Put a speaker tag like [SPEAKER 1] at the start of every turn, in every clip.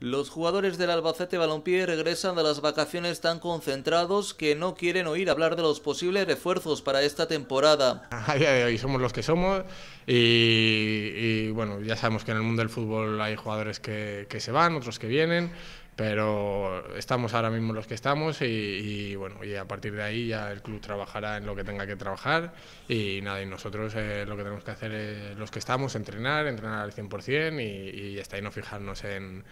[SPEAKER 1] Los jugadores del Albacete Balompié regresan de las vacaciones tan concentrados que no quieren oír hablar de los posibles refuerzos para esta temporada.
[SPEAKER 2] A día de hoy somos los que somos y, bueno, ya sabemos que en el mundo del fútbol hay jugadores que, que se van, otros que vienen pero estamos ahora mismo los que estamos y, bueno y a partir de ahí ya el club trabajará en lo que tenga que trabajar y nada y nosotros eh, lo que tenemos que hacer es los que estamos entrenar entrenar al 100% y, y hasta ahí no fijarnos
[SPEAKER 1] en,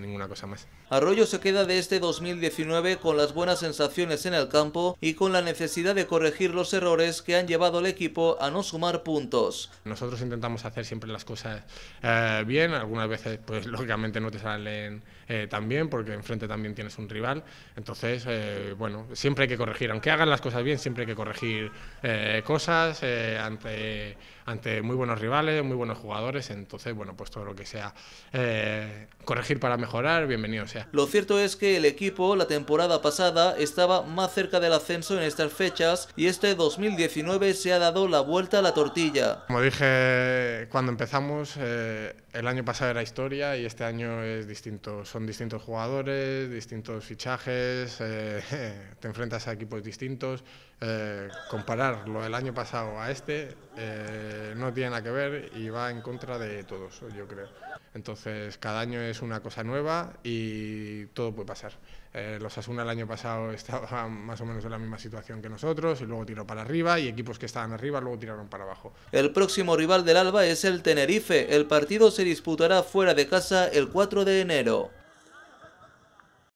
[SPEAKER 1] ninguna cosa más. Arroyo se queda de este 2019 con las buenas sensaciones en el campo y con la necesidad de corregir los errores que han llevado al equipo a no sumar puntos.
[SPEAKER 2] Nosotros intentamos hacer siempre las cosas eh, bien, algunas veces pues lógicamente no te salen eh, tan bien porque enfrente también tienes un rival. Entonces, eh, bueno, siempre hay que corregir. Aunque hagan las cosas bien, siempre hay que corregir eh, cosas eh, ante ante muy buenos rivales, muy buenos jugadores, entonces, bueno, pues todo lo que sea eh, corregir para mejorar, bienvenido sea.
[SPEAKER 1] Lo cierto es que el equipo la temporada pasada estaba más cerca del ascenso en estas fechas y este 2019 se ha dado la vuelta a la tortilla.
[SPEAKER 2] Como dije cuando empezamos, eh, el año pasado era historia y este año es distinto. Son distintos jugadores, distintos fichajes, eh, te enfrentas a equipos distintos. Eh, comparar lo del año pasado a este no tiene nada que ver y va en contra de todos, yo creo. Entonces, cada año es una cosa nueva y todo puede pasar. Eh, los Asuna el año pasado estaban más o menos en la misma situación que nosotros y luego tiró para arriba y equipos que estaban arriba luego tiraron para abajo.
[SPEAKER 1] El próximo rival del Alba es el Tenerife. El partido se disputará fuera de casa el 4 de enero.